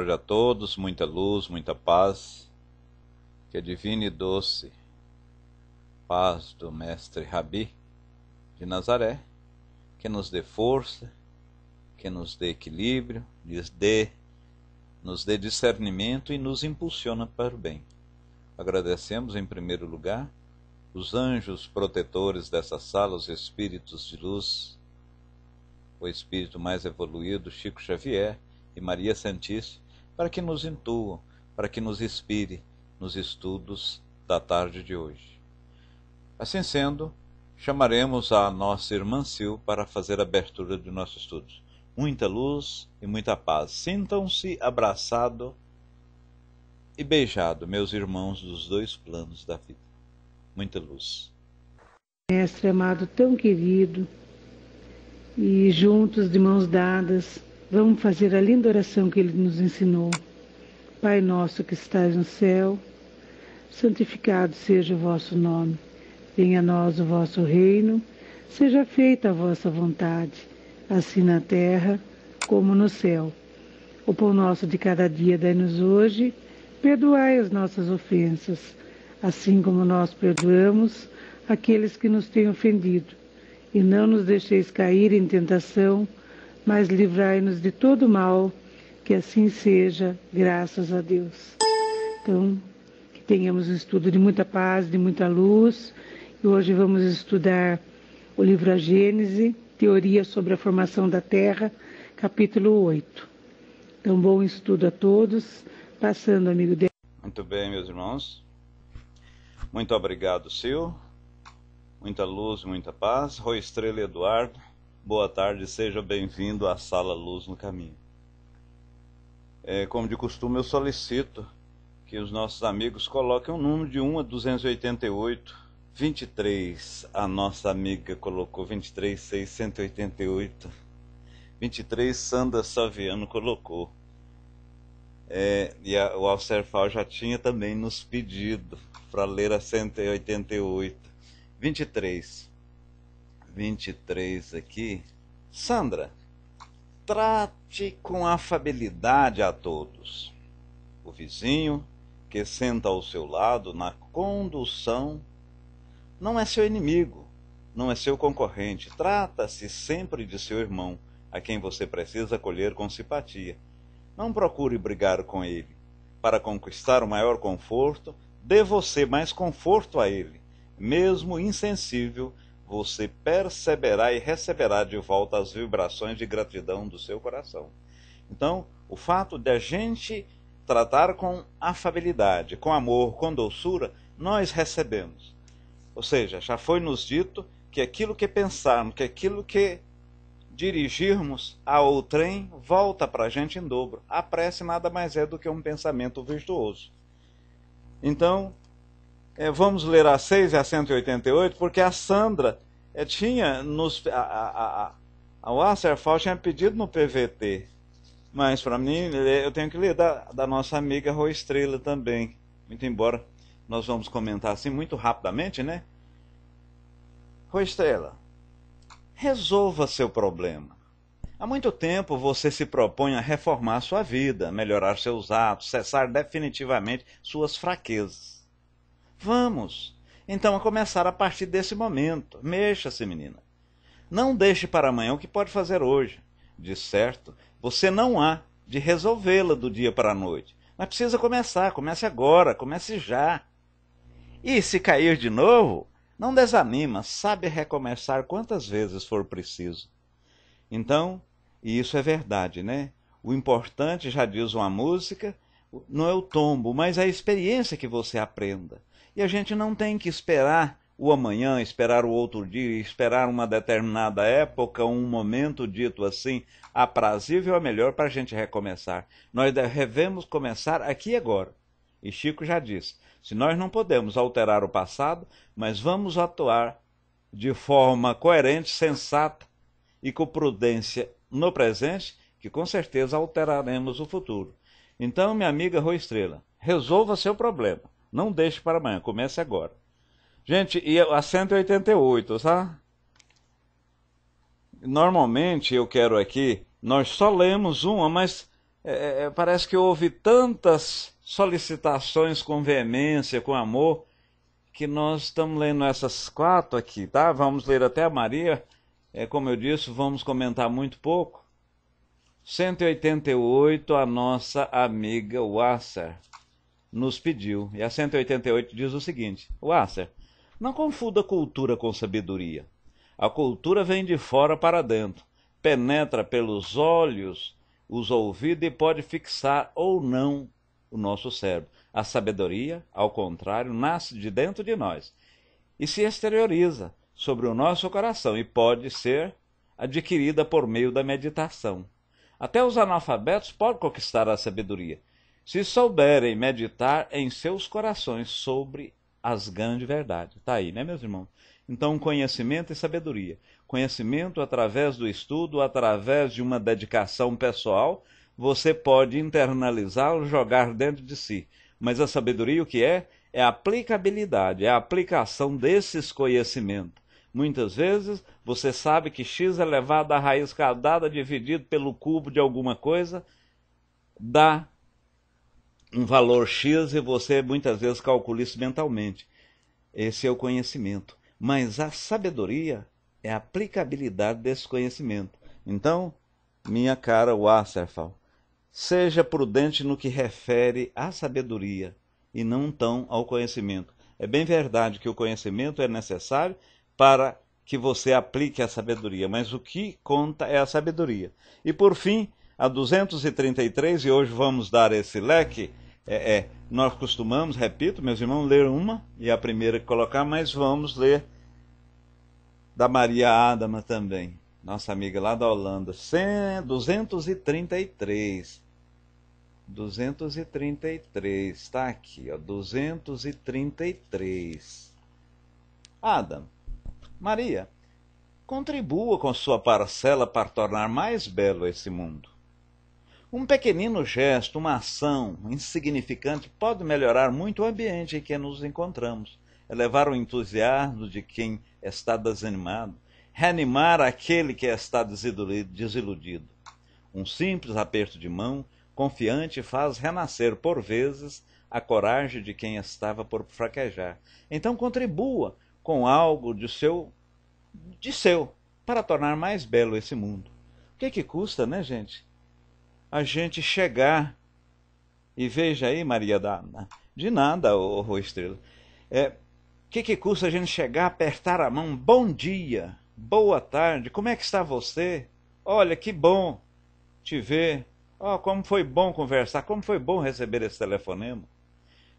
tarde a todos, muita luz, muita paz. Que a divina e doce paz do Mestre Rabi de Nazaré, que nos dê força, que nos dê equilíbrio, nos dê, nos dê discernimento e nos impulsiona para o bem. Agradecemos em primeiro lugar os anjos protetores dessa sala, os espíritos de luz, o espírito mais evoluído, Chico Xavier e Maria Santíssima, para que nos intuam, para que nos inspire nos estudos da tarde de hoje. Assim sendo, chamaremos a nossa irmã Sil para fazer a abertura de nossos estudos. Muita luz e muita paz. Sintam-se abraçado e beijado, meus irmãos dos dois planos da vida. Muita luz. Mestre amado tão querido, e juntos de mãos dadas, Vamos fazer a linda oração que ele nos ensinou. Pai nosso que estás no céu, santificado seja o vosso nome. Venha a nós o vosso reino. Seja feita a vossa vontade, assim na terra como no céu. O pão nosso de cada dia dai-nos hoje. Perdoai as nossas ofensas, assim como nós perdoamos aqueles que nos têm ofendido. E não nos deixeis cair em tentação mas livrai-nos de todo mal, que assim seja, graças a Deus. Então, que tenhamos um estudo de muita paz, de muita luz. E hoje vamos estudar o livro A Gênese, Teoria sobre a Formação da Terra, capítulo 8. Então, bom estudo a todos. Passando, amigo Muito bem, meus irmãos. Muito obrigado, Sil. Muita luz, muita paz. Rui Estrela Eduardo boa tarde, seja bem-vindo à Sala Luz no Caminho. É, como de costume, eu solicito que os nossos amigos coloquem o número de 1 a 288, 23. A nossa amiga colocou 23, 688. 23, Sandra Saviano colocou. É, e a, o Alcerfal já tinha também nos pedido para ler a 188. 23. 23 aqui. Sandra, trate com afabilidade a todos. O vizinho, que senta ao seu lado na condução, não é seu inimigo, não é seu concorrente. Trata-se sempre de seu irmão, a quem você precisa acolher com simpatia. Não procure brigar com ele. Para conquistar o maior conforto, dê você mais conforto a ele, mesmo insensível você perceberá e receberá de volta as vibrações de gratidão do seu coração. Então, o fato de a gente tratar com afabilidade, com amor, com doçura, nós recebemos. Ou seja, já foi nos dito que aquilo que pensarmos, que aquilo que dirigirmos a outrem, volta para a gente em dobro. A prece nada mais é do que um pensamento virtuoso. Então, é, vamos ler a 6 e a 188, porque a Sandra é, tinha nos. A, a, a, a Wasserfall tinha pedido no PVT. Mas para mim, é, eu tenho que ler da, da nossa amiga Rô Estrela também. Muito embora nós vamos comentar assim muito rapidamente, né? Rô Estrela, resolva seu problema. Há muito tempo você se propõe a reformar sua vida, melhorar seus atos, cessar definitivamente suas fraquezas. Vamos! Então, a começar a partir desse momento. Mexa-se, menina. Não deixe para amanhã o que pode fazer hoje. De certo, você não há de resolvê-la do dia para a noite. Mas precisa começar, comece agora, comece já. E se cair de novo, não desanima, sabe recomeçar quantas vezes for preciso. Então, e isso é verdade, né? O importante, já diz uma música, não é o tombo, mas é a experiência que você aprenda. E a gente não tem que esperar o amanhã, esperar o outro dia, esperar uma determinada época, um momento dito assim, aprazível é melhor para a gente recomeçar. Nós devemos começar aqui e agora. E Chico já disse: se nós não podemos alterar o passado, mas vamos atuar de forma coerente, sensata e com prudência no presente, que com certeza alteraremos o futuro. Então, minha amiga Rua Estrela, resolva seu problema não deixe para amanhã, comece agora. Gente, e a 188, tá? Normalmente eu quero aqui, nós só lemos uma, mas é, é, é, parece que houve tantas solicitações com veemência, com amor, que nós estamos lendo essas quatro aqui, tá? Vamos ler até a Maria. É, como eu disse, vamos comentar muito pouco. 188, a nossa amiga Wasser nos pediu. E a 188 diz o seguinte: O Acer, não confunda cultura com sabedoria. A cultura vem de fora para dentro, penetra pelos olhos, os ouvidos e pode fixar ou não o nosso cérebro. A sabedoria, ao contrário, nasce de dentro de nós e se exterioriza sobre o nosso coração e pode ser adquirida por meio da meditação. Até os analfabetos podem conquistar a sabedoria, se souberem meditar em seus corações sobre as grandes verdades. Está aí, né, meus irmãos? Então, conhecimento e sabedoria. Conhecimento através do estudo, através de uma dedicação pessoal, você pode internalizá-lo, jogar dentro de si. Mas a sabedoria, o que é? É a aplicabilidade, é a aplicação desses conhecimentos. Muitas vezes você sabe que x elevado à raiz quadrada dividido pelo cubo de alguma coisa dá um valor X e você muitas vezes calcula isso mentalmente. Esse é o conhecimento. Mas a sabedoria é a aplicabilidade desse conhecimento. Então, minha cara Wasserfall, seja prudente no que refere à sabedoria e não tão ao conhecimento. É bem verdade que o conhecimento é necessário para que você aplique a sabedoria, mas o que conta é a sabedoria. E por fim, a 233 e hoje vamos dar esse leque. É, é, nós costumamos, repito, meus irmãos, ler uma e a primeira que colocar, mas vamos ler da Maria Adama também, nossa amiga lá da Holanda, 100, 233. 233, está aqui, ó, 233. Adam, Maria, contribua com sua parcela para tornar mais belo esse mundo. Um pequenino gesto, uma ação insignificante pode melhorar muito o ambiente em que nos encontramos, elevar é o entusiasmo de quem está desanimado, reanimar aquele que está desiludido. Um simples aperto de mão confiante faz renascer, por vezes, a coragem de quem estava por fraquejar. Então contribua com algo de seu, de seu para tornar mais belo esse mundo. O que, é que custa, né, gente? a gente chegar. E veja aí, Maria da. De nada, ô, ô Estrela. É, que que custa a gente chegar, apertar a mão, bom dia, boa tarde, como é que está você? Olha, que bom te ver. Ó, oh, como foi bom conversar, como foi bom receber esse telefonema.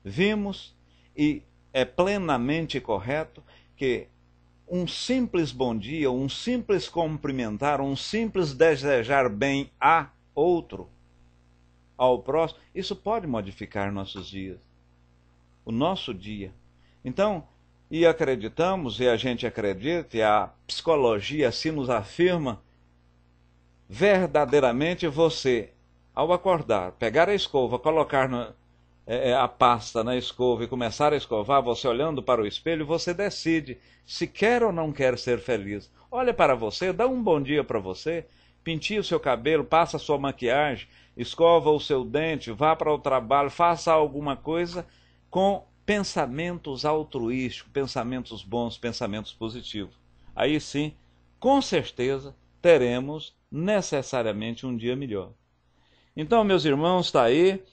Vimos e é plenamente correto que um simples bom dia, um simples cumprimentar, um simples desejar bem a outro ao próximo, isso pode modificar nossos dias, o nosso dia. Então, e acreditamos, e a gente acredita, e a psicologia assim nos afirma, verdadeiramente você, ao acordar, pegar a escova, colocar é, é, a pasta na escova e começar a escovar, você olhando para o espelho, você decide se quer ou não quer ser feliz. Olha para você, dá um bom dia para você, Pentie o seu cabelo, passa a sua maquiagem, escova o seu dente, vá para o trabalho, faça alguma coisa com pensamentos altruísticos, pensamentos bons, pensamentos positivos. Aí sim, com certeza, teremos necessariamente um dia melhor. Então, meus irmãos, está aí.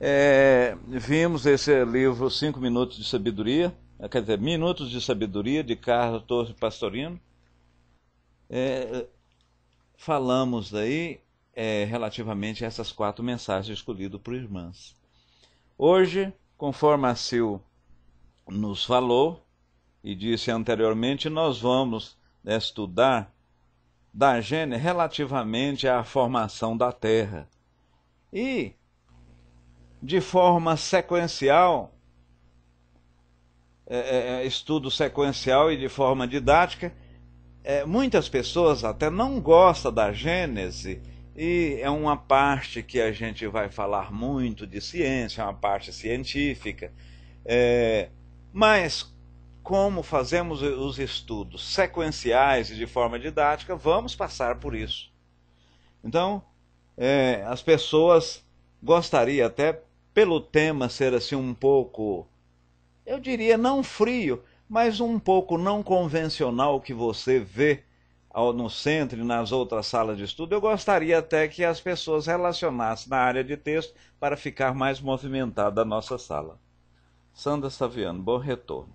É, vimos esse livro Cinco Minutos de Sabedoria, quer dizer, Minutos de Sabedoria, de Carlos Torres Pastorino. É, falamos daí é, relativamente a essas quatro mensagens escolhidas por irmãs. Hoje, conforme a Sil nos falou e disse anteriormente, nós vamos estudar da gênese relativamente à formação da Terra. E, de forma sequencial, é, é, é estudo sequencial e de forma didática, é, muitas pessoas até não gostam da Gênese, e é uma parte que a gente vai falar muito de ciência, é uma parte científica. É, mas, como fazemos os estudos sequenciais e de forma didática, vamos passar por isso. Então, é, as pessoas gostariam até pelo tema ser assim um pouco, eu diria, não frio, mas um pouco não convencional que você vê no centro e nas outras salas de estudo, eu gostaria até que as pessoas relacionassem na área de texto para ficar mais movimentada a nossa sala. Sandra Saviano, bom retorno.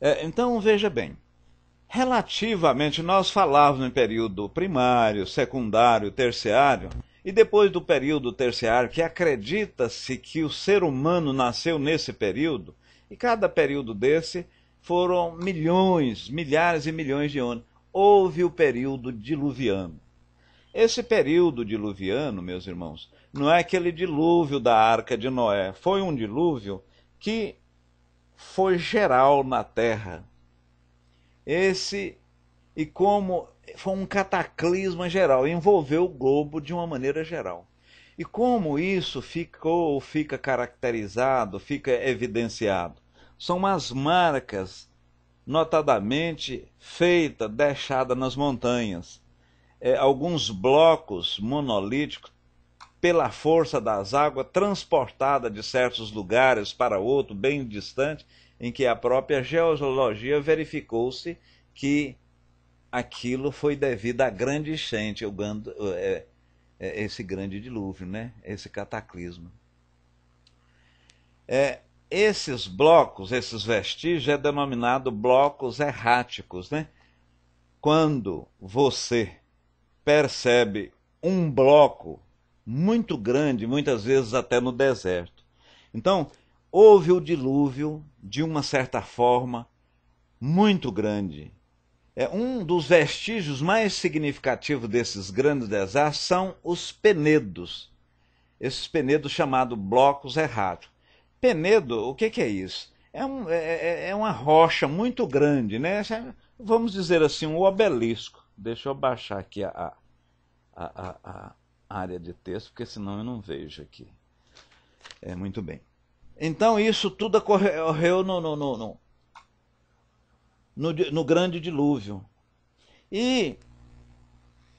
É, então, veja bem, relativamente, nós falávamos em período primário, secundário, terciário, e depois do período terciário, que acredita-se que o ser humano nasceu nesse período, e cada período desse foram milhões, milhares e milhões de anos. Houve o período diluviano. Esse período diluviano, meus irmãos, não é aquele dilúvio da arca de Noé. Foi um dilúvio que foi geral na terra. Esse e como foi um cataclisma geral, envolveu o globo de uma maneira geral. E como isso ficou, fica caracterizado, fica evidenciado? são as marcas, notadamente feita, deixada nas montanhas. É, alguns blocos monolíticos, pela força das águas, transportada de certos lugares para outro, bem distante, em que a própria geologia verificou-se que aquilo foi devido à grande enchente, é, é, esse grande dilúvio, né? esse cataclismo. É, esses blocos, esses vestígios, é denominado blocos erráticos, né? Quando você percebe um bloco muito grande, muitas vezes até no deserto. Então, houve o dilúvio, de uma certa forma, muito grande. É Um dos vestígios mais significativos desses grandes desastres são os penedos. Esses penedos chamados blocos erráticos. Penedo, o que, que é isso? É, um, é, é, é uma rocha muito grande, né? É, vamos dizer assim, um obelisco. Deixa eu baixar aqui a, a, a, a área de texto, porque senão eu não vejo aqui. É, muito bem. Então isso tudo ocorreu no, no, no, no, no grande dilúvio. E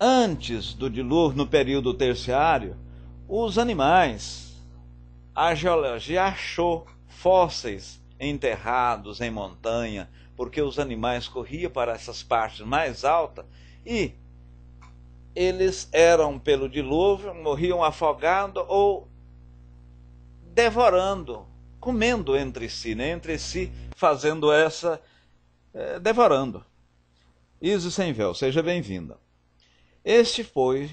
antes do dilúvio, no período terciário, os animais a geologia achou fósseis enterrados em montanha, porque os animais corriam para essas partes mais altas e eles eram pelo dilúvio, morriam afogados ou devorando, comendo entre si, né? entre si fazendo essa, eh, devorando. Isso Sem Véu, seja bem-vinda. Este foi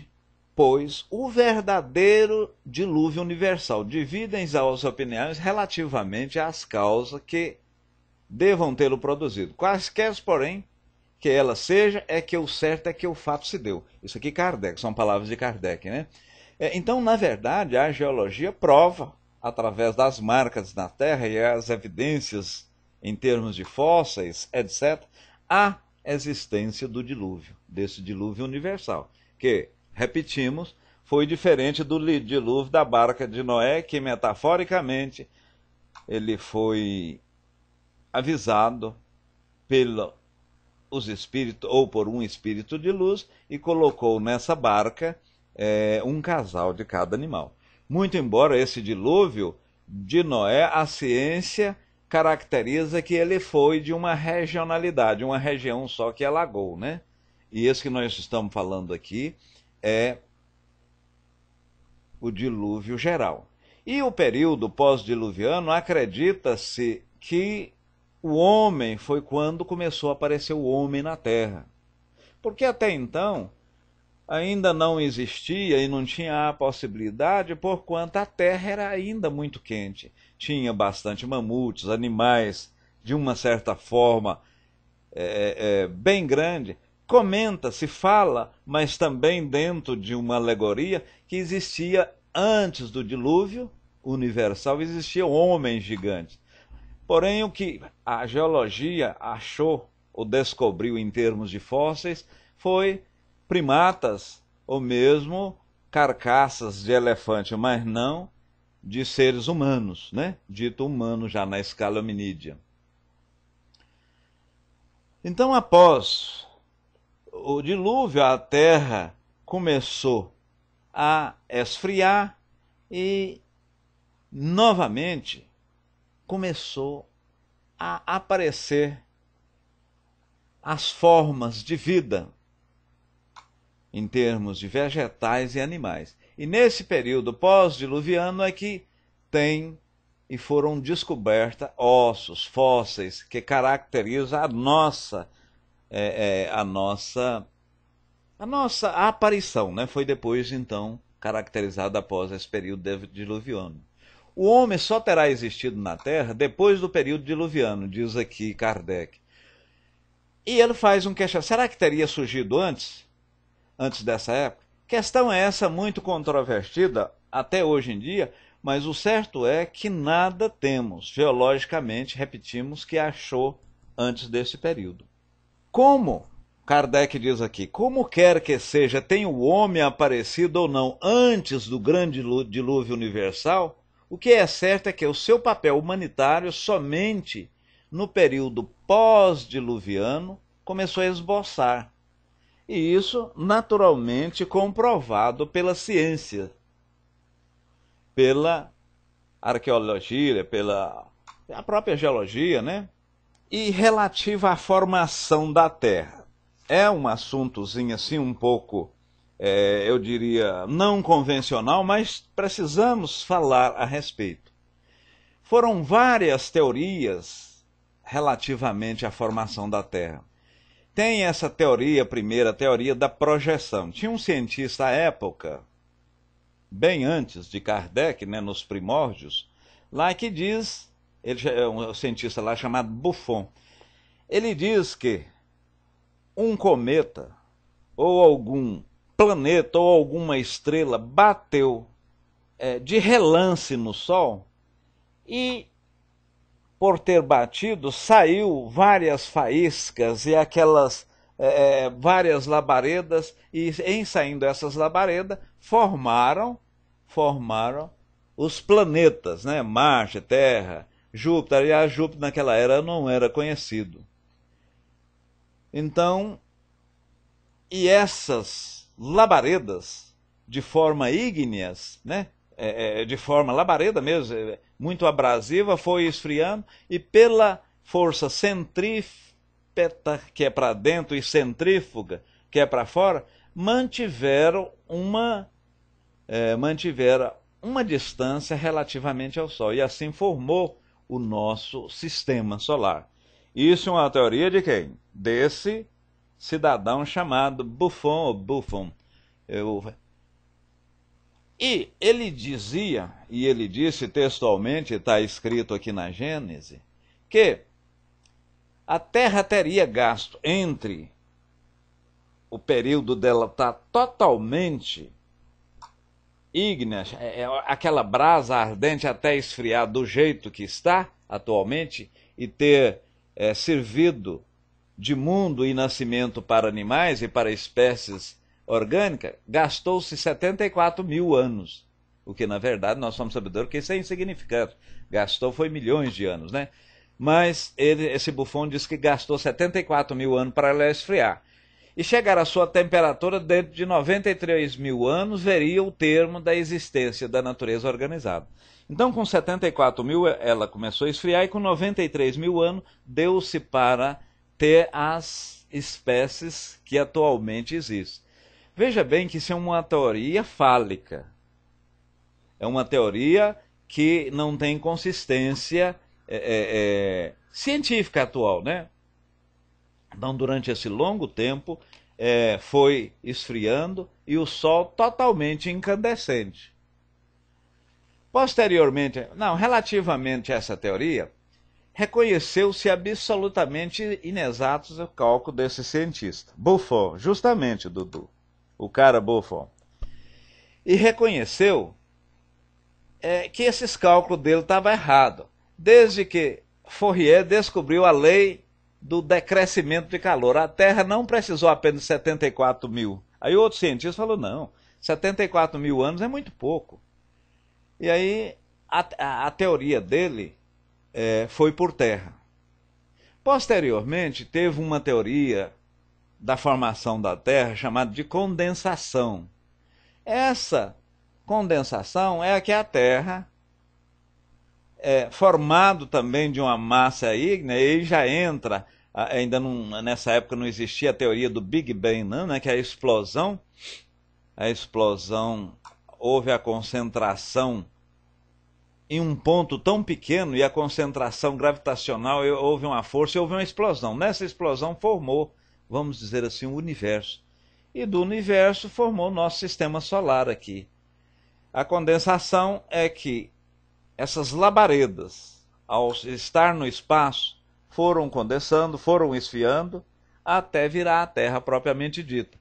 pois o verdadeiro dilúvio universal. Dividem as opiniões relativamente às causas que devam tê-lo produzido. Quaisquer, porém, que ela seja, é que o certo é que o fato se deu. Isso aqui Kardec, são palavras de Kardec, né? É, então, na verdade, a geologia prova, através das marcas na Terra e as evidências em termos de fósseis, etc., a existência do dilúvio, desse dilúvio universal, que repetimos, foi diferente do dilúvio da barca de Noé, que metaforicamente ele foi avisado pelo os espíritos ou por um espírito de luz e colocou nessa barca é, um casal de cada animal. Muito embora esse dilúvio de Noé, a ciência caracteriza que ele foi de uma regionalidade, uma região só que alagou, né? E esse que nós estamos falando aqui é o dilúvio geral. E o período pós-diluviano acredita-se que o homem foi quando começou a aparecer o homem na Terra. Porque até então ainda não existia e não tinha a possibilidade, porquanto a Terra era ainda muito quente. Tinha bastante mamutes, animais, de uma certa forma é, é, bem grande, comenta, se fala, mas também dentro de uma alegoria que existia antes do dilúvio universal, existia homens gigantes. Porém, o que a geologia achou ou descobriu em termos de fósseis foi primatas ou mesmo carcaças de elefante, mas não de seres humanos, né? Dito humano já na escala hominídea. Então, após o dilúvio, a terra começou a esfriar e novamente começou a aparecer as formas de vida em termos de vegetais e animais. E nesse período pós-diluviano é que tem e foram descobertas ossos, fósseis que caracterizam a nossa é, é, a nossa a nossa a aparição, né? Foi depois então caracterizada após esse período diluviano. O homem só terá existido na Terra depois do período diluviano, diz aqui Kardec. E ele faz um questionamento: será que teria surgido antes? Antes dessa época? Questão é essa muito controvertida até hoje em dia, mas o certo é que nada temos geologicamente, repetimos, que achou antes desse período. Como, Kardec diz aqui, como quer que seja, tenha o homem aparecido ou não antes do grande dilúvio universal, o que é certo é que é o seu papel humanitário somente no período pós-diluviano começou a esboçar. E isso naturalmente comprovado pela ciência, pela arqueologia, pela a própria geologia, né? E relativa à formação da Terra. É um assuntozinho assim um pouco, é, eu diria, não convencional, mas precisamos falar a respeito. Foram várias teorias relativamente à formação da Terra. Tem essa teoria, primeira a teoria da projeção. Tinha um cientista à época, bem antes de Kardec, né, nos primórdios, lá que diz ele é um cientista lá chamado Buffon. Ele diz que um cometa ou algum planeta ou alguma estrela bateu é, de relance no Sol e, por ter batido, saiu várias faíscas e aquelas é, é várias labaredas e, em saindo essas labaredas, formaram formaram os planetas, né? Marte, Terra, Júpiter, e a Júpiter naquela era não era conhecido. Então, e essas labaredas, de forma ígneas, né? É, é, de forma labareda mesmo, é, muito abrasiva, foi esfriando e pela força centrípeta, que é para dentro, e centrífuga, que é para fora, mantiveram uma, é, mantiveram uma distância relativamente ao Sol. E assim formou o nosso sistema solar. Isso é uma teoria de quem? Desse cidadão chamado Buffon ou Buffon. Eu... E ele dizia, e ele disse textualmente, está escrito aqui na Gênese, que a Terra teria gasto entre o período dela estar tá totalmente ígneas, é, é, aquela brasa ardente até esfriar do jeito que está atualmente e ter é, servido de mundo e nascimento para animais e para espécies orgânicas, gastou-se 74 mil anos. O que, na verdade, nós somos sabedores que isso é insignificante. Gastou foi milhões de anos, né? Mas ele, esse bufão diz que gastou 74 mil anos para ela esfriar e chegar à sua temperatura dentro de 93 mil anos, veria o termo da existência da natureza organizada. Então, com 74 mil, ela começou a esfriar, e com 93 mil anos, deu-se para ter as espécies que atualmente existem. Veja bem que isso é uma teoria fálica. É uma teoria que não tem consistência é, é, é científica atual, né? Então, durante esse longo tempo, é, foi esfriando e o sol totalmente incandescente. Posteriormente, não, relativamente a essa teoria, reconheceu-se absolutamente inexatos o cálculo desse cientista. Buffon, justamente, Dudu, o cara Buffon. E reconheceu é, que esses cálculos dele estavam errados, desde que Fourier descobriu a lei do decrescimento de calor. A Terra não precisou apenas de 74 mil. Aí outro cientista falou, não, 74 mil anos é muito pouco. E aí a, a, a teoria dele é, foi por terra. Posteriormente, teve uma teoria da formação da Terra chamada de condensação. Essa condensação é a que a Terra é, formado também de uma massa ígnea, né, e já entra, ainda não, nessa época não existia a teoria do Big Bang, não, né, que é a explosão, a explosão, houve a concentração em um ponto tão pequeno e a concentração gravitacional, houve uma força, houve uma explosão. Nessa explosão formou, vamos dizer assim, o um universo. E do universo formou o nosso sistema solar aqui. A condensação é que essas labaredas, ao estar no espaço, foram condensando, foram esfriando, até virar a Terra propriamente dita,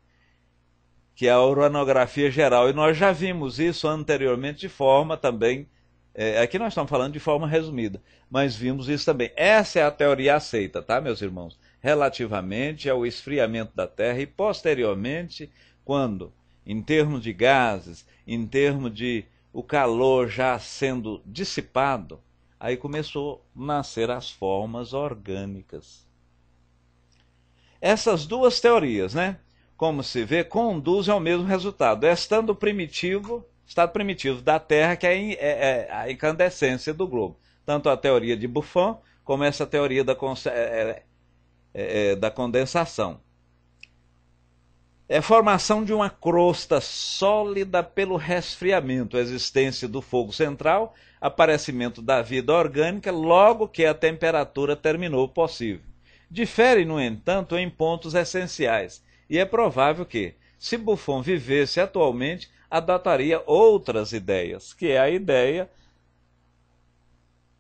que é a uranografia geral. E nós já vimos isso anteriormente de forma também. É, aqui nós estamos falando de forma resumida, mas vimos isso também. Essa é a teoria aceita, tá, meus irmãos? Relativamente ao esfriamento da Terra e posteriormente, quando, em termos de gases, em termos de o calor já sendo dissipado, aí começou a nascer as formas orgânicas. Essas duas teorias, né? Como se vê, conduzem ao mesmo resultado. É estando primitivo, estado primitivo da Terra, que é, é, é a incandescência do globo. Tanto a teoria de Buffon como essa teoria da, da condensação é formação de uma crosta sólida pelo resfriamento, existência do fogo central, aparecimento da vida orgânica logo que a temperatura terminou possível. Difere, no entanto, em pontos essenciais, e é provável que, se Buffon vivesse atualmente, adotaria outras ideias, que é a ideia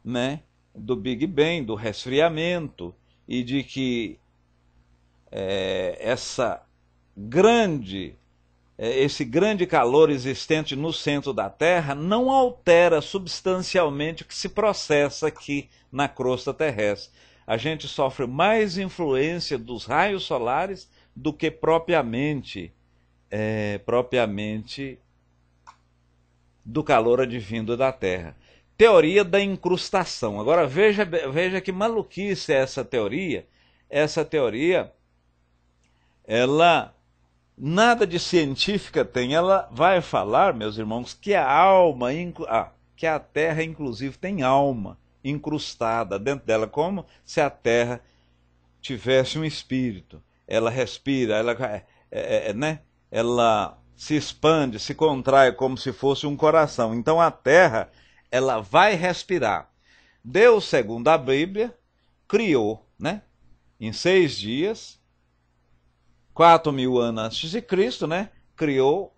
né, do Big Bang, do resfriamento, e de que é, essa grande, é, esse grande calor existente no centro da Terra não altera substancialmente o que se processa aqui na crosta terrestre. A gente sofre mais influência dos raios solares do que propriamente é, propriamente do calor advindo da Terra. Teoria da incrustação. Agora veja, veja que maluquice é essa teoria. Essa teoria ela Nada de científica tem. Ela vai falar, meus irmãos, que a alma, ah, que a Terra inclusive tem alma incrustada dentro dela, como se a Terra tivesse um espírito. Ela respira, ela, é é, é, é, né? ela se expande, se contrai como se fosse um coração. Então a Terra, ela vai respirar. Deus, segundo a Bíblia, criou, né? Em seis dias 4 mil anos antes de Cristo, né? Criou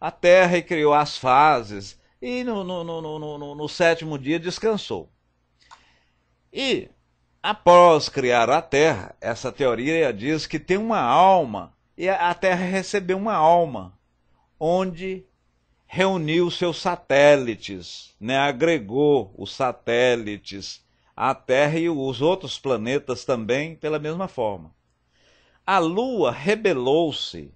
a terra e criou as fases. E no, no, no, no sétimo dia descansou. E após criar a terra, essa teoria diz que tem uma alma. E a terra recebeu uma alma. Onde reuniu seus satélites, né? agregou os satélites, a Terra e os outros planetas também pela mesma forma a lua rebelou-se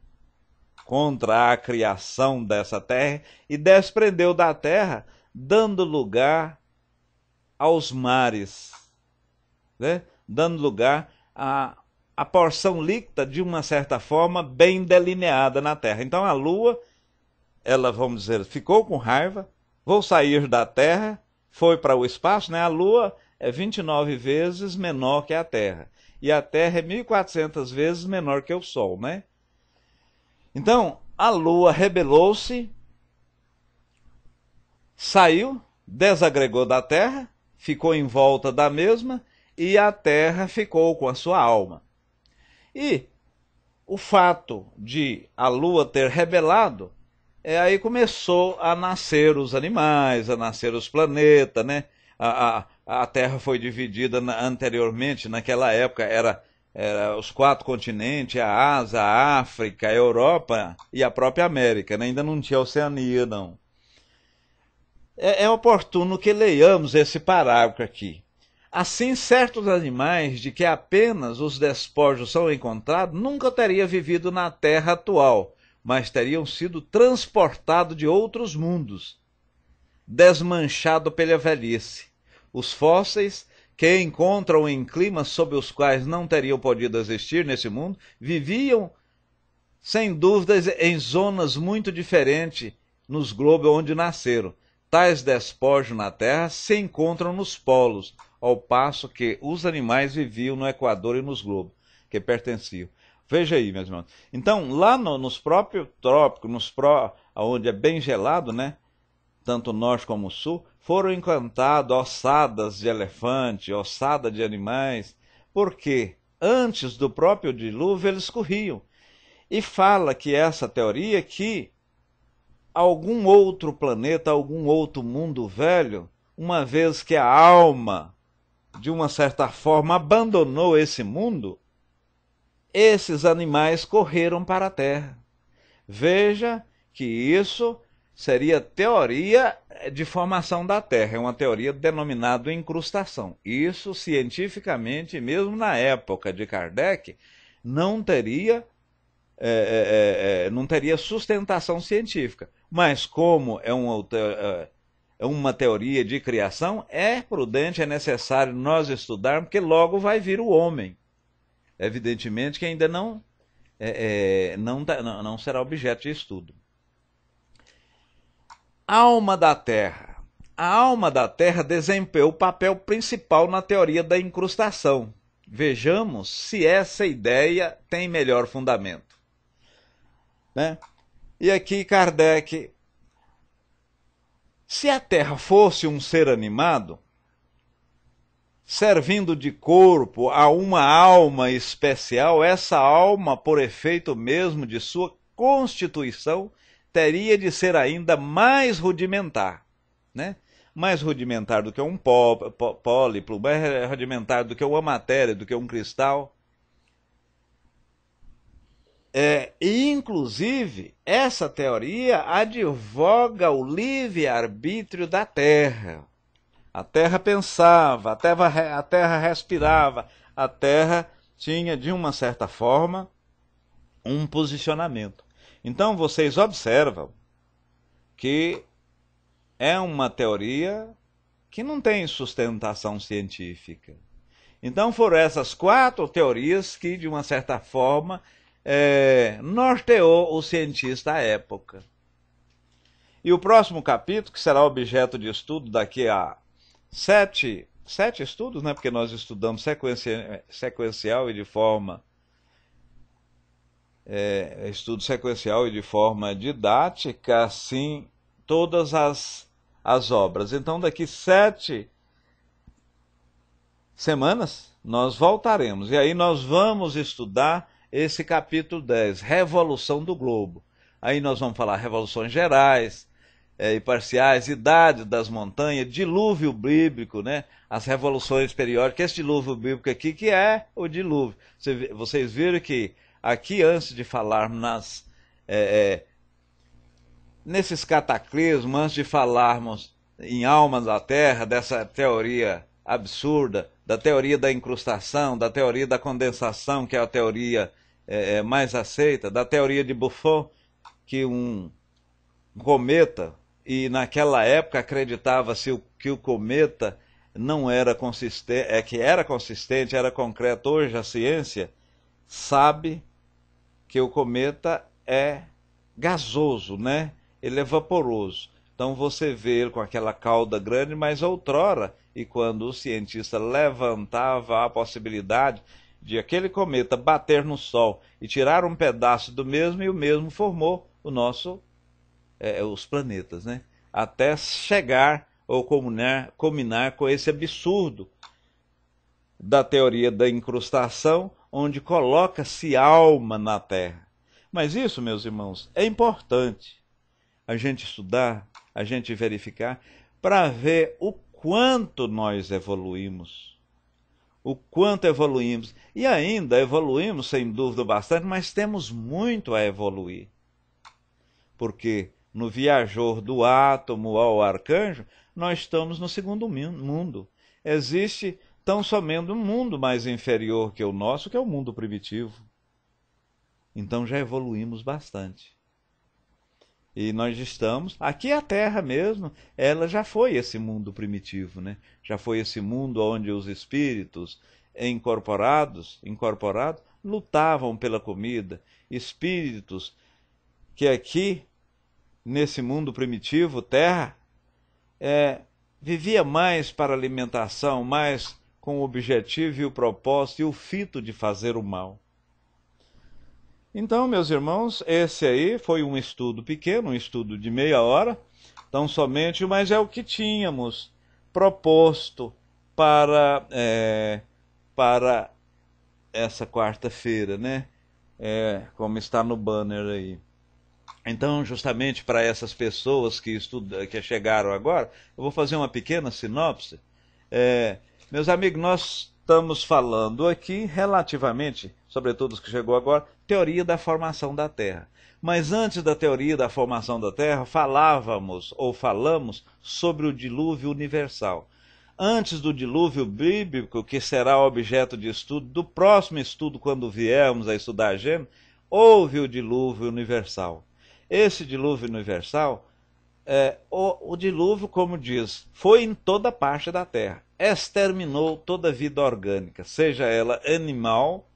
contra a criação dessa terra e desprendeu da terra, dando lugar aos mares, né? dando lugar a, a porção líquida de uma certa forma bem delineada na terra. Então a lua, ela, vamos dizer, ficou com raiva, vou sair da terra, foi para o espaço, né? a lua é 29 vezes menor que a terra e a Terra é 1.400 vezes menor que o Sol, né? Então, a Lua rebelou-se, saiu, desagregou da Terra, ficou em volta da mesma e a Terra ficou com a sua alma. E o fato de a Lua ter rebelado, é, aí começou a nascer os animais, a nascer os planetas, né? a, a, a Terra foi dividida na, anteriormente, naquela época era, era, os quatro continentes, a Ásia, a África, a Europa e a própria América, né? ainda não tinha Oceania não. É, é oportuno que leiamos esse parágrafo aqui. Assim, certos animais de que apenas os despojos são encontrados nunca teriam vivido na terra atual, mas teriam sido transportados de outros mundos, desmanchado pela velhice os fósseis que encontram em climas sob os quais não teriam podido existir nesse mundo, viviam, sem dúvidas, em zonas muito diferentes nos globos onde nasceram. Tais despojos na Terra se encontram nos polos, ao passo que os animais viviam no Equador e nos globos que pertenciam. Veja aí, meus irmãos. Então, lá no, nos próprios trópicos, nos pró, onde é bem gelado, né? Tanto norte como sul, foram encantados, ossadas de elefante, ossada de animais, porque antes do próprio dilúvio eles corriam. E fala que essa teoria é que algum outro planeta, algum outro mundo velho, uma vez que a alma, de uma certa forma, abandonou esse mundo, esses animais correram para a Terra. Veja que isso seria teoria de formação da Terra, é uma teoria denominada incrustação. Isso cientificamente, mesmo na época de Kardec, não teria, é, é, é, é não teria sustentação científica. Mas como é uma, é, é uma teoria de criação, é prudente, é necessário nós estudarmos, porque logo vai vir o homem. Evidentemente que ainda não, tá, não, não será objeto de estudo alma da Terra. A alma da Terra desempenhou o papel principal na teoria da incrustação. Vejamos se essa ideia tem melhor fundamento. Né? E aqui Kardec. Se a Terra fosse um ser animado, servindo de corpo a uma alma especial, essa alma, por efeito mesmo de sua constituição, teria de ser ainda mais rudimentar, né? mais rudimentar do que um pó, pó, pólipo, mais rudimentar do que uma matéria, do que um cristal. É, e, inclusive, essa teoria advoga o livre-arbítrio da Terra. A Terra pensava, a terra, a terra respirava, a Terra tinha, de uma certa forma, um posicionamento. Então vocês observam que é uma teoria que não tem sustentação científica. Então foram essas quatro teorias que, de uma certa forma, é, norteou o cientista à época. E o próximo capítulo, que será objeto de estudo daqui a sete, sete estudos, né? porque nós estudamos sequencial, sequencial e de forma é, estudo sequencial e de forma didática, assim, todas as, as obras. Então, daqui sete semanas, nós voltaremos. E aí nós vamos estudar esse capítulo 10, Revolução do Globo. Aí nós vamos falar revoluções gerais é, e parciais, idade das montanhas, dilúvio bíblico, né? as revoluções periódicas, esse dilúvio bíblico aqui que é o dilúvio. Vocês viram que aqui antes de falar nas, é, é, nesses cataclismos, antes de falarmos em almas da Terra, dessa teoria absurda, da teoria da incrustação, da teoria da condensação, que é a teoria é, é mais aceita, da teoria de Buffon, que um cometa, e naquela época acreditava-se que o cometa não era consistente, é que era consistente, era concreto. Hoje a ciência sabe que o cometa é gasoso, né? Ele é vaporoso. Então você vê ele com aquela cauda grande, mas outrora, e quando o cientista levantava a possibilidade de aquele cometa bater no Sol e tirar um pedaço do mesmo, e o mesmo formou o nosso, é, é os planetas, né? Até chegar ou combinar, combinar com esse absurdo da teoria da incrustação, onde coloca-se alma na terra. Mas isso, meus irmãos, é importante a gente estudar, a gente verificar, para ver o quanto nós evoluímos. O quanto evoluímos. E ainda evoluímos, sem dúvida, bastante, mas temos muito a evoluir. Porque no viajor do átomo ao arcanjo, nós estamos no segundo mundo. Existe tão somente um mundo mais inferior que o nosso, que é o mundo primitivo. Então já evoluímos bastante. E nós estamos. Aqui a Terra mesmo, ela já foi esse mundo primitivo, né? Já foi esse mundo onde os espíritos incorporados, incorporados lutavam pela comida. Espíritos que aqui, nesse mundo primitivo, Terra, é, vivia mais para alimentação, mais com o objetivo e o propósito e o fito de fazer o mal. Então, meus irmãos, esse aí foi um estudo pequeno, um estudo de meia hora, tão somente, mas é o que tínhamos proposto para, é, para essa quarta-feira, né? É, como está no banner aí. Então, justamente para essas pessoas que, estudam, que chegaram agora, eu vou fazer uma pequena sinopse. É, meus amigos, nós estamos falando aqui relativamente, sobretudo os que chegou agora, teoria da formação da Terra. Mas antes da teoria da formação da Terra, falávamos ou falamos sobre o dilúvio universal. Antes do dilúvio bíblico, que será objeto de estudo do próximo estudo quando viermos a estudar a Gênesis, houve o dilúvio universal. Esse dilúvio universal, é, o, o dilúvio, como diz, foi em toda parte da Terra exterminou toda vida orgânica, seja ela animal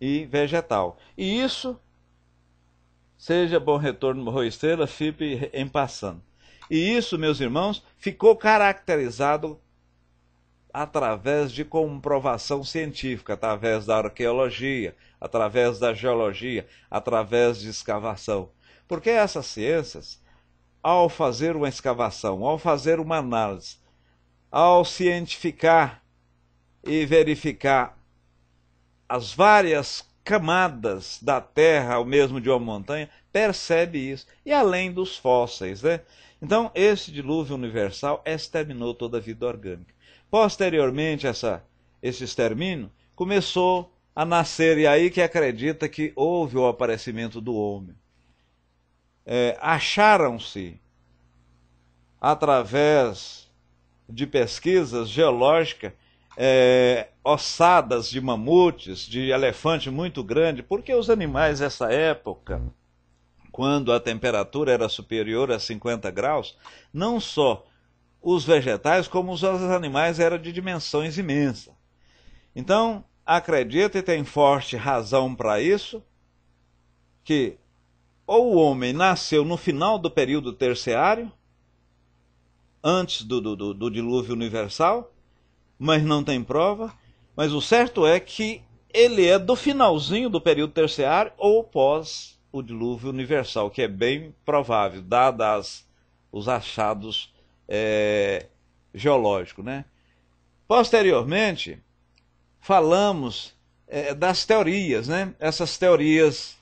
e vegetal. E isso, seja bom retorno, Morro Estrela, Fipe em passando. E isso, meus irmãos, ficou caracterizado através de comprovação científica, através da arqueologia, através da geologia, através de escavação. Porque essas ciências, ao fazer uma escavação, ao fazer uma análise, ao cientificar e verificar as várias camadas da Terra, ou mesmo de uma montanha, percebe isso. E além dos fósseis, né? Então, esse dilúvio universal exterminou toda a vida orgânica. Posteriormente, essa, esse extermínio começou a nascer, e aí que acredita que houve o aparecimento do homem. É, Acharam-se, através de pesquisas geológicas é, ossadas de mamutes, de elefante muito grande, porque os animais nessa época, quando a temperatura era superior a 50 graus, não só os vegetais, como os animais eram de dimensões imensas. Então, acredita e tem forte razão para isso, que ou o homem nasceu no final do período terciário, antes do, do, do dilúvio universal, mas não tem prova. Mas o certo é que ele é do finalzinho do período terciário ou pós o dilúvio universal, que é bem provável, dadas os achados é, geológicos. Né? Posteriormente, falamos é, das teorias, né? essas teorias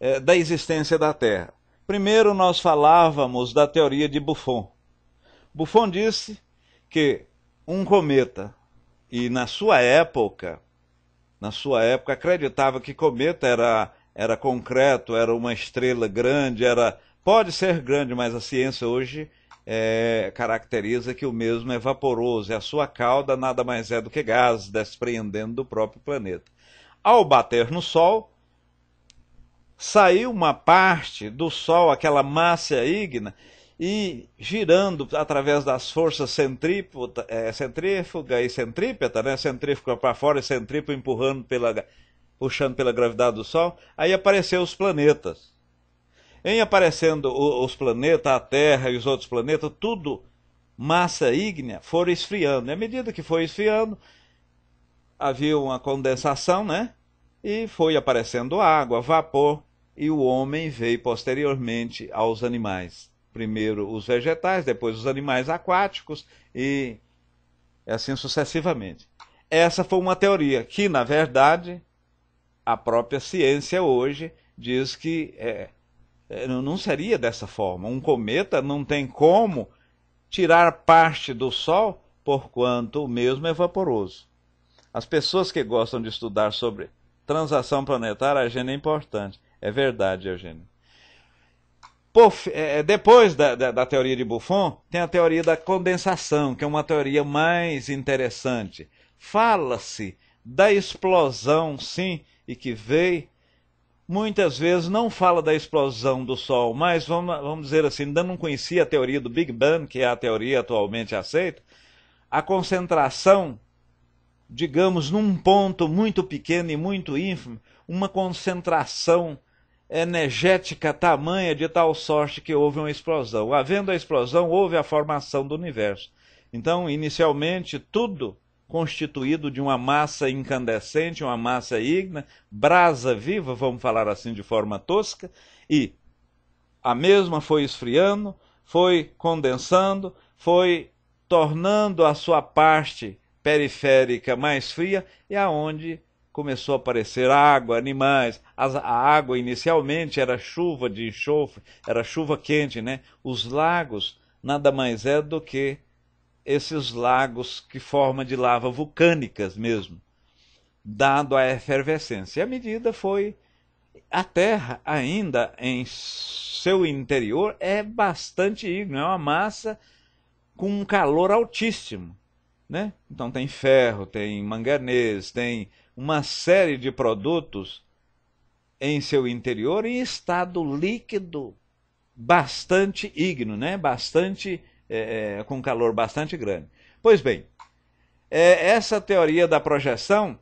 é, da existência da Terra. Primeiro, nós falávamos da teoria de Buffon. Buffon disse que um cometa, e na sua época, na sua época acreditava que cometa era, era concreto, era uma estrela grande, era pode ser grande, mas a ciência hoje é, caracteriza que o mesmo é vaporoso, e a sua cauda nada mais é do que gás, desprendendo do próprio planeta. Ao bater no Sol, saiu uma parte do Sol, aquela massa ígnea, e girando através das forças centrípeta, é, centrífuga e centrípeta, né? centrífuga para fora e centrípeta empurrando pela, puxando pela gravidade do Sol, aí apareceram os planetas. Em aparecendo os planetas, a Terra e os outros planetas, tudo massa ígnea foram esfriando. E à medida que foi esfriando, havia uma condensação, né? E foi aparecendo água, vapor, e o homem veio posteriormente aos animais primeiro os vegetais, depois os animais aquáticos e assim sucessivamente. Essa foi uma teoria que, na verdade, a própria ciência hoje diz que é, é não seria dessa forma. Um cometa não tem como tirar parte do Sol, porquanto o mesmo é vaporoso. As pessoas que gostam de estudar sobre transação planetária, Eugênio, é importante. É verdade, Eugênio. Por, é, é, depois da, da, da, teoria de Buffon, tem a teoria da condensação, que é uma teoria mais interessante. Fala-se da explosão, sim, e que veio. Muitas vezes não fala da explosão do Sol, mas vamos, vamos dizer assim, ainda não conhecia a teoria do Big Bang, que é a teoria atualmente aceita. A concentração, digamos, num ponto muito pequeno e muito ínfimo, uma concentração energética tamanha de tal sorte que houve uma explosão. Havendo a explosão, houve a formação do universo. Então, inicialmente, tudo constituído de uma massa incandescente, uma massa ígnea, brasa viva, vamos falar assim de forma tosca, e a mesma foi esfriando, foi condensando, foi tornando a sua parte periférica mais fria e aonde começou a aparecer água, animais. a água inicialmente era chuva de enxofre, era chuva quente, né? Os lagos nada mais é do que esses lagos que forma de lava vulcânicas mesmo, dado a efervescência. E a medida foi a Terra ainda em seu interior é bastante ígnea, é uma massa com um calor altíssimo, né? Então tem ferro, tem manganês, tem uma série de produtos em seu interior em estado líquido, bastante ígneo, né? bastante, é, é, com calor bastante grande. Pois bem, é, essa teoria da projeção,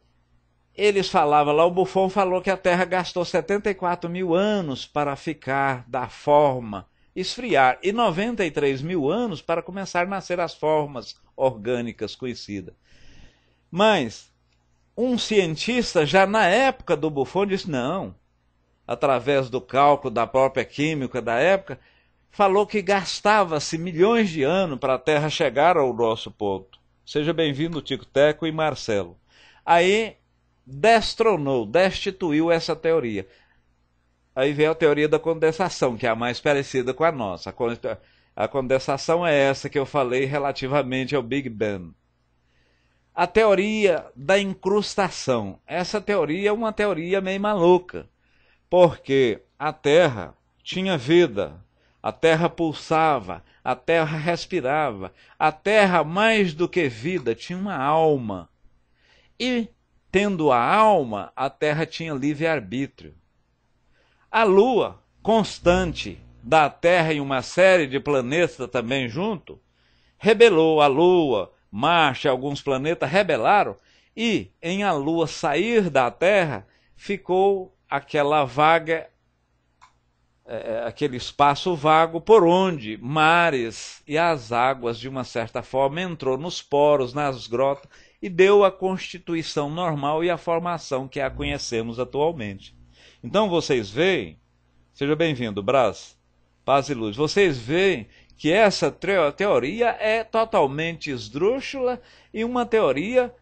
eles falavam lá, o Buffon falou que a Terra gastou 74 mil anos para ficar da forma, esfriar, e 93 mil anos para começar a nascer as formas orgânicas conhecidas. Mas um cientista, já na época do Buffon, disse não. Através do cálculo da própria química da época, falou que gastava-se milhões de anos para a Terra chegar ao nosso ponto. Seja bem-vindo, Tico Teco e Marcelo. Aí destronou, destituiu essa teoria. Aí vem a teoria da condensação, que é a mais parecida com a nossa. A condensação é essa que eu falei relativamente ao Big Bang a teoria da incrustação. Essa teoria é uma teoria meio maluca, porque a Terra tinha vida, a Terra pulsava, a Terra respirava, a Terra, mais do que vida, tinha uma alma. E, tendo a alma, a Terra tinha livre-arbítrio. A Lua, constante da Terra e uma série de planetas também junto, rebelou a Lua Marte e alguns planetas rebelaram e em a Lua sair da Terra ficou aquela vaga, é, é, aquele espaço vago por onde mares e as águas de uma certa forma entrou nos poros, nas grotas e deu a constituição normal e a formação que a conhecemos atualmente. Então vocês veem, seja bem-vindo, Brás, paz e luz. Vocês veem que essa teoria é totalmente esdrúxula e uma teoria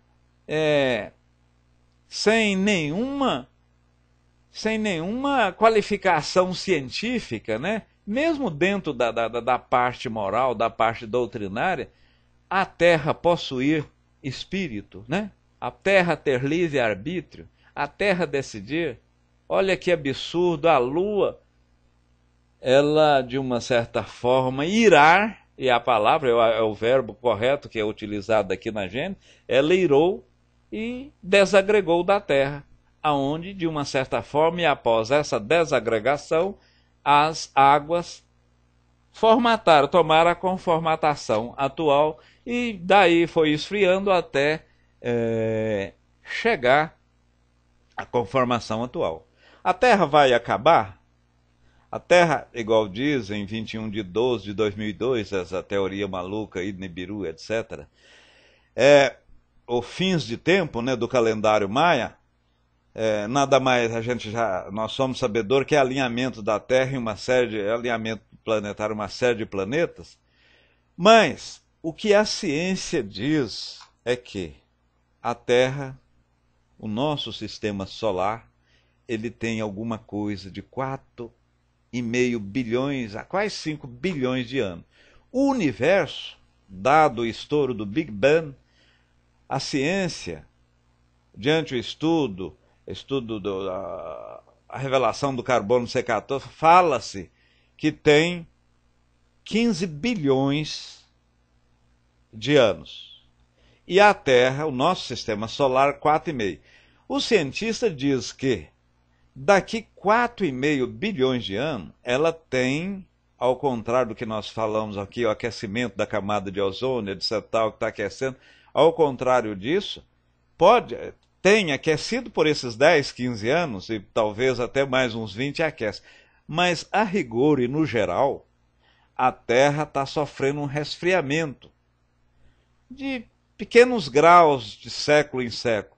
é, sem nenhuma sem nenhuma qualificação científica, né? Mesmo dentro da, da, da parte moral, da parte doutrinária, a Terra possuir espírito, né? A Terra ter livre arbítrio, a Terra decidir. Olha que absurdo! A Lua ela de uma certa forma irá e a palavra é o verbo correto que é utilizado aqui na Gênesis, ela irou e desagregou da terra, aonde de uma certa forma e após essa desagregação as águas formataram, tomaram a conformatação atual e daí foi esfriando até é, chegar à conformação atual. A Terra vai acabar? A Terra, igual diz em 21 de 12 de 2002, essa teoria maluca aí Nibiru, etc., é o fins de tempo né, do calendário maia, é, nada mais a gente já nós somos sabedor que é alinhamento da Terra e uma série de, é alinhamento planetário uma série de planetas mas o que a ciência diz é que a Terra o nosso sistema solar ele tem alguma coisa de 4 e meio bilhões a quase 5 bilhões de anos. O universo, dado o estouro do Big Bang, a ciência, diante do estudo, estudo da revelação do carbono C14, fala-se que tem 15 bilhões de anos. E a Terra, o nosso sistema solar, 4,5. O cientista diz que Daqui 4,5 bilhões de anos, ela tem, ao contrário do que nós falamos aqui, o aquecimento da camada de ozônio, etc., tal, que está aquecendo, ao contrário disso, pode tem aquecido por esses 10, 15 anos, e talvez até mais uns 20 aquece. Mas, a rigor e no geral, a Terra está sofrendo um resfriamento de pequenos graus de século em século.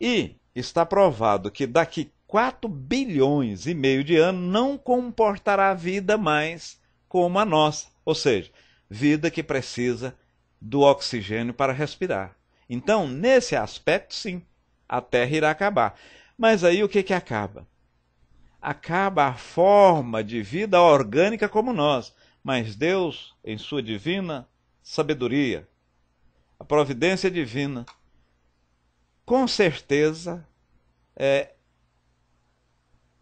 E está provado que daqui 4 bilhões e meio de anos, não comportará vida mais como a nossa, ou seja, vida que precisa do oxigênio para respirar. Então, nesse aspecto, sim, a Terra irá acabar. Mas aí o que, que acaba? Acaba a forma de vida orgânica como nós. Mas Deus, em sua divina sabedoria, a providência divina, com certeza é,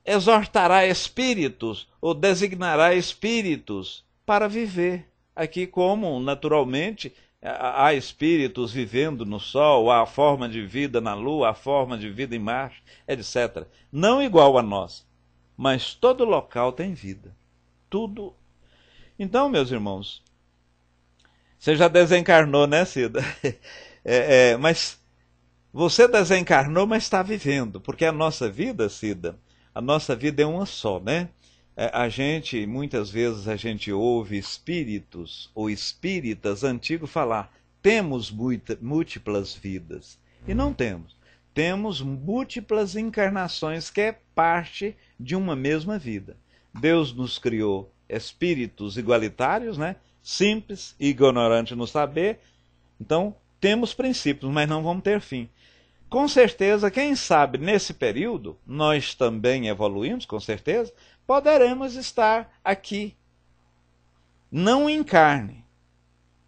exortará espíritos ou designará espíritos para viver. Aqui, como naturalmente há espíritos vivendo no Sol, há forma de vida na Lua, há forma de vida em Marte, etc. Não igual a nós, mas todo local tem vida. Tudo. Então, meus irmãos, você já desencarnou, né, Cida? É, é, mas você desencarnou, mas está vivendo, porque a nossa vida, Cida, a nossa vida é uma só, né? É, a gente, muitas vezes, a gente ouve espíritos ou espíritas antigos falar: temos múltiplas vidas. E não temos. Temos múltiplas encarnações que é parte de uma mesma vida. Deus nos criou espíritos igualitários, né? simples ignorante no saber. Então, temos princípios, mas não vamos ter fim com certeza, quem sabe nesse período, nós também evoluímos, com certeza, poderemos estar aqui. Não em carne.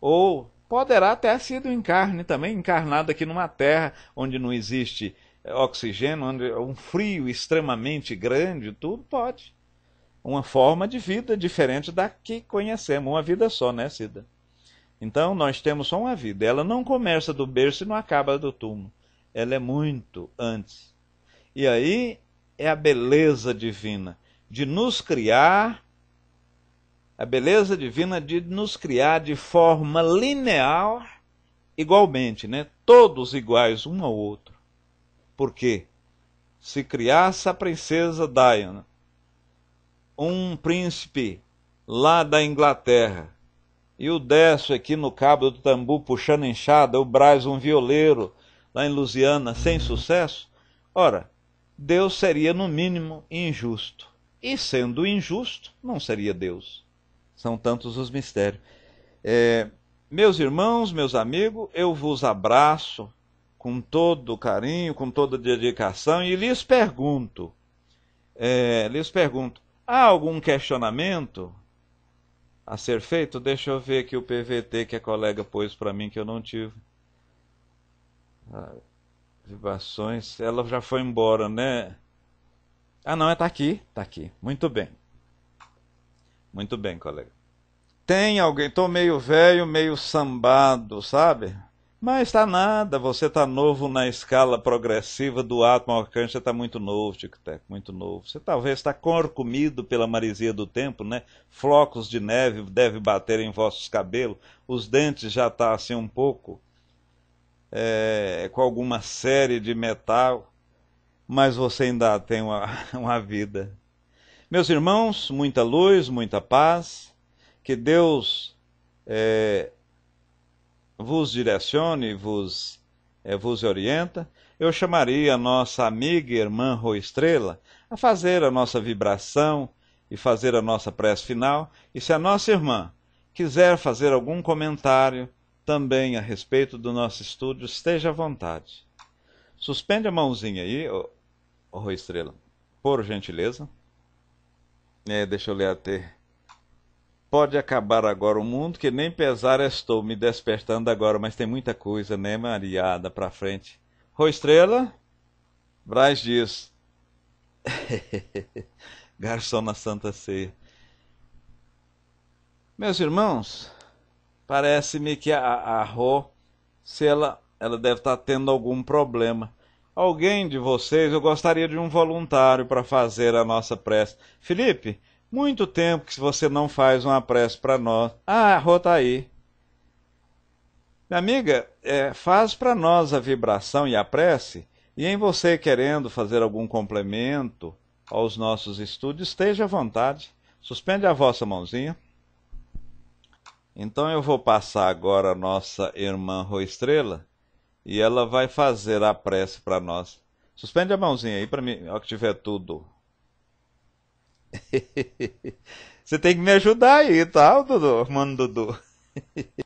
Ou poderá ter sido em carne também, encarnado aqui numa terra onde não existe oxigênio, onde é um frio extremamente grande, tudo pode. Uma forma de vida diferente da que conhecemos, uma vida só, né, Cida? Então, nós temos só uma vida. Ela não começa do berço e não acaba do túmulo ela é muito antes. E aí é a beleza divina de nos criar, a beleza divina de nos criar de forma linear, igualmente, né? todos iguais um ao outro. Porque se criasse a princesa Diana, um príncipe lá da Inglaterra, e o Décio aqui no cabo do tambu puxando enxada, o Braz um violeiro, lá em Lusiana sem sucesso, ora, Deus seria no mínimo injusto. E sendo injusto, não seria Deus. São tantos os mistérios. É, meus irmãos, meus amigos, eu vos abraço com todo carinho, com toda dedicação e lhes pergunto, é, lhes pergunto, há algum questionamento a ser feito? Deixa eu ver aqui o PVT que a colega pôs para mim que eu não tive. Vibrações. Ela já foi embora, né? Ah, não, está é, aqui. Está aqui. Muito bem. Muito bem, colega. Tem alguém. Estou meio velho, meio sambado, sabe? Mas está nada, você está novo na escala progressiva do átomo alcance. você está muito novo, Tic-Tac, muito novo. Você talvez está corcomido pela marisia do tempo, né? Flocos de neve devem bater em vossos cabelos, os dentes já estão tá, assim um pouco é, com alguma série de metal, mas você ainda tem uma, uma vida. Meus irmãos, muita luz, muita paz, que Deus é, vos direcione, vos, é, vos orienta. Eu chamaria a nossa amiga e irmã Rô Estrela a fazer a nossa vibração e fazer a nossa prece final. E se a nossa irmã quiser fazer algum comentário, também a respeito do nosso estúdio, esteja à vontade. Suspende a mãozinha aí, ô, oh, Estrela, por gentileza. É, deixa eu ler até. Pode acabar agora o mundo, que nem pesar estou me despertando agora, mas tem muita coisa, né, Mariada, pra frente. Rô Estrela, Braz diz. Garçom na Santa Ceia. Meus irmãos, Parece-me que a, a Rô, se ela, ela deve estar tá tendo algum problema. Alguém de vocês, eu gostaria de um voluntário para fazer a nossa prece. Felipe, muito tempo que você não faz uma prece para nós. Ah, a Rô está aí. Minha amiga, é, faz para nós a vibração e a prece. E em você querendo fazer algum complemento aos nossos estudos, esteja à vontade. Suspende a vossa mãozinha. Então eu vou passar agora a nossa irmã Roestrela e ela vai fazer a prece para nós. Suspende a mãozinha aí para mim, ó que tiver tudo. Você tem que me ajudar aí, tá, Dudu? Mano Dudu.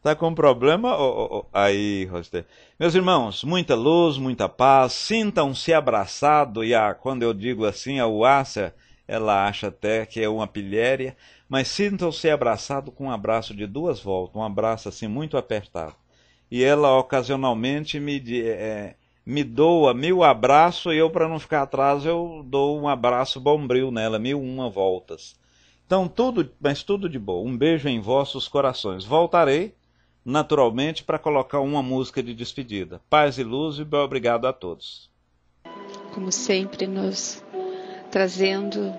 Tá com problema? Oh, oh, oh. Aí, Roster. Meus irmãos, muita luz, muita paz. Sintam-se abraçados. E a, ah, quando eu digo assim, a Uácia, ela acha até que é uma pilhéria mas sintam-se abraçado com um abraço de duas voltas, um abraço assim muito apertado. E ela ocasionalmente me, é, é, me doa mil abraços e eu, para não ficar atrás, eu dou um abraço bombril nela, mil uma voltas. Então, tudo, mas tudo de boa. Um beijo em vossos corações. Voltarei, naturalmente, para colocar uma música de despedida. Paz e luz e bem obrigado a todos. Como sempre, nos trazendo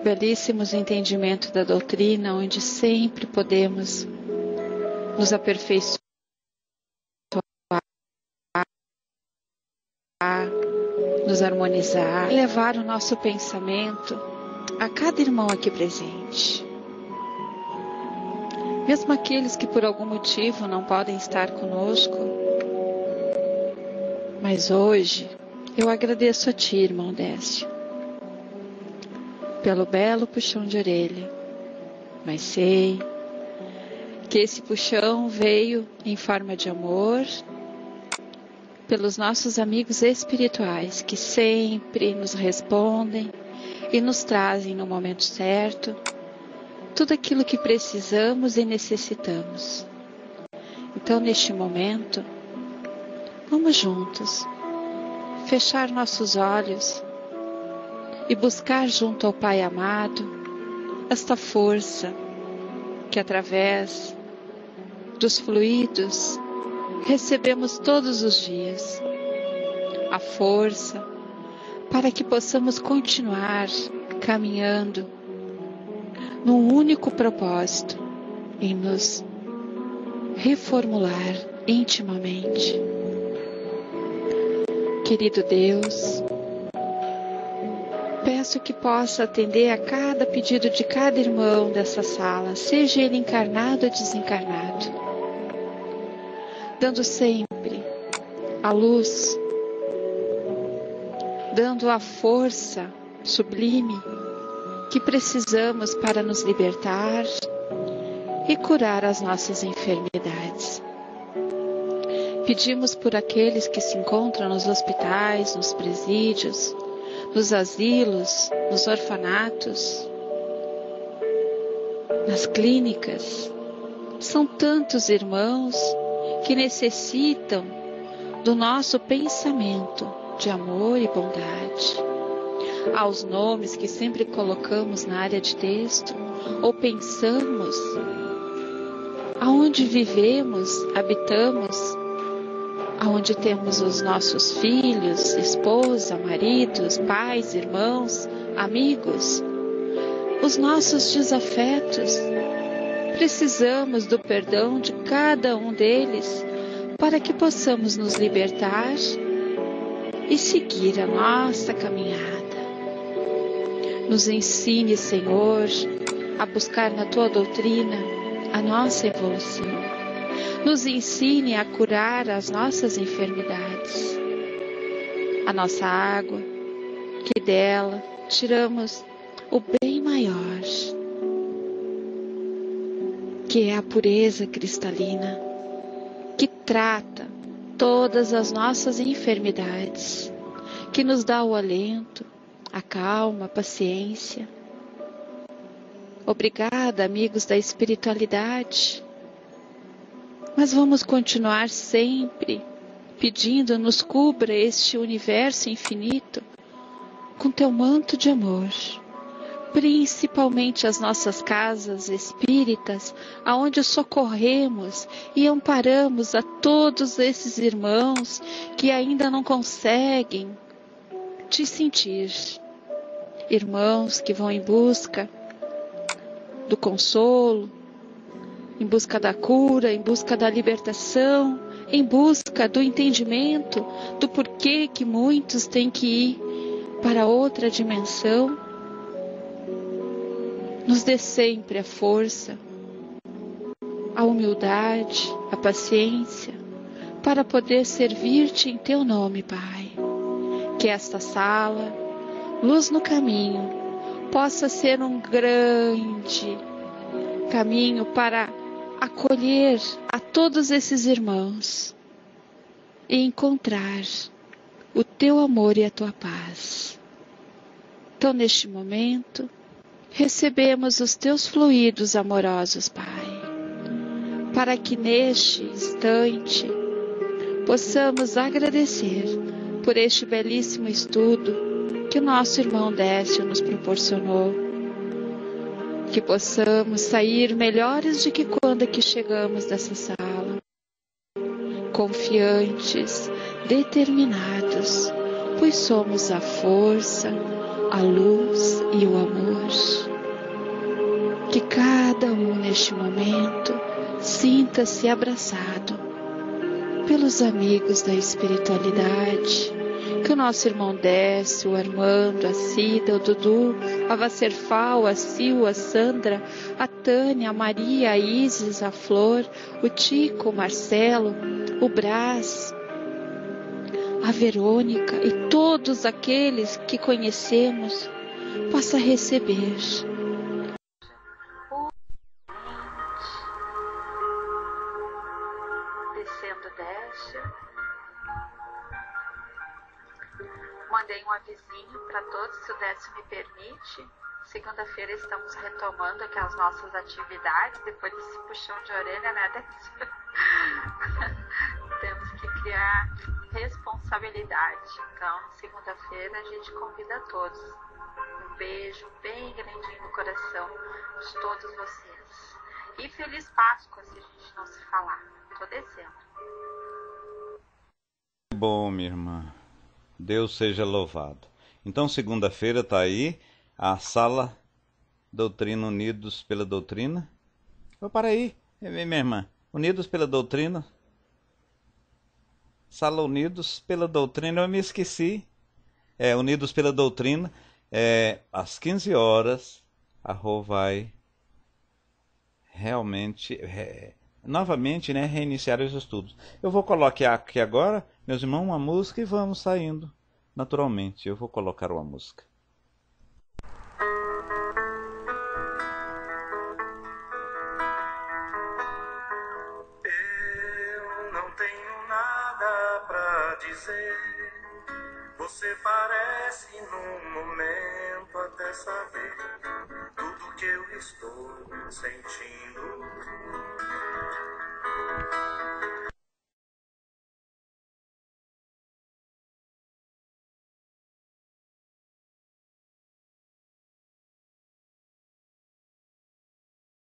belíssimos entendimento da doutrina, onde sempre podemos nos aperfeiçoar, nos harmonizar, levar o nosso pensamento a cada irmão aqui presente. Mesmo aqueles que por algum motivo não podem estar conosco, mas hoje eu agradeço a Ti, irmão Décio pelo belo puxão de orelha, mas sei que esse puxão veio em forma de amor pelos nossos amigos espirituais que sempre nos respondem e nos trazem no momento certo tudo aquilo que precisamos e necessitamos. Então, neste momento, vamos juntos fechar nossos olhos e buscar junto ao Pai amado esta força que através dos fluidos recebemos todos os dias. A força para que possamos continuar caminhando num único propósito em nos reformular intimamente. Querido Deus, espaço que possa atender a cada pedido de cada irmão dessa sala, seja ele encarnado ou desencarnado. Dando sempre a luz, dando a força sublime que precisamos para nos libertar e curar as nossas enfermidades. Pedimos por aqueles que se encontram nos hospitais, nos presídios, nos asilos, nos orfanatos, nas clínicas. São tantos irmãos que necessitam do nosso pensamento de amor e bondade. Aos nomes que sempre colocamos na área de texto ou pensamos, aonde vivemos, habitamos, onde temos os nossos filhos, esposa, maridos, pais, irmãos, amigos, os nossos desafetos. Precisamos do perdão de cada um deles para que possamos nos libertar e seguir a nossa caminhada. Nos ensine, Senhor, a buscar na tua doutrina a nossa evolução nos ensine a curar as nossas enfermidades. A nossa água, que dela tiramos o bem maior, que é a pureza cristalina, que trata todas as nossas enfermidades, que nos dá o alento, a calma, a paciência. Obrigada, amigos da espiritualidade mas vamos continuar sempre pedindo, nos cubra este universo infinito com teu manto de amor. Principalmente as nossas casas espíritas, aonde socorremos e amparamos a todos esses irmãos que ainda não conseguem te sentir. Irmãos que vão em busca do consolo, em busca da cura, em busca da libertação, em busca do entendimento do porquê que muitos têm que ir para outra dimensão. Nos dê sempre a força, a humildade, a paciência, para poder servir-te em teu nome, Pai. Que esta sala, luz no caminho, possa ser um grande caminho para acolher a todos esses irmãos e encontrar o teu amor e a tua paz. Então, neste momento, recebemos os teus fluidos amorosos, Pai, para que neste instante possamos agradecer por este belíssimo estudo que o nosso irmão Décio nos proporcionou que possamos sair melhores do que quando aqui chegamos dessa sala, confiantes, determinados, pois somos a força, a luz e o amor. Que cada um neste momento sinta-se abraçado pelos amigos da espiritualidade que o nosso irmão Décio, o Armando, a Cida, o Dudu, a Vacerfal, a Sil, a Sandra, a Tânia, a Maria, a Isis, a Flor, o Tico, o Marcelo, o Brás, a Verônica e todos aqueles que conhecemos possa receber. Descendo, desce. Mandei um avisinho para todos se o Décio me permite. Segunda-feira estamos retomando aqui as nossas atividades, depois desse puxão de orelha, né, Décio? Temos que criar responsabilidade. Então, segunda-feira a gente convida todos. Um beijo bem grandinho no coração de todos vocês. E feliz Páscoa se a gente não se falar. Estou descendo. Bom, minha irmã. Deus seja louvado. Então, segunda-feira está aí a sala Doutrina Unidos pela Doutrina. Ô, para aí, minha irmã. Unidos pela Doutrina. Sala Unidos pela Doutrina, eu me esqueci. É, Unidos pela Doutrina, é, às 15 horas, a Rô vai realmente é, novamente né, reiniciar os estudos. Eu vou colocar aqui agora, meus irmãos, uma música e vamos saindo naturalmente. Eu vou colocar uma música. Eu não tenho nada pra dizer. Você parece num momento até saber tudo que eu estou sentindo うん。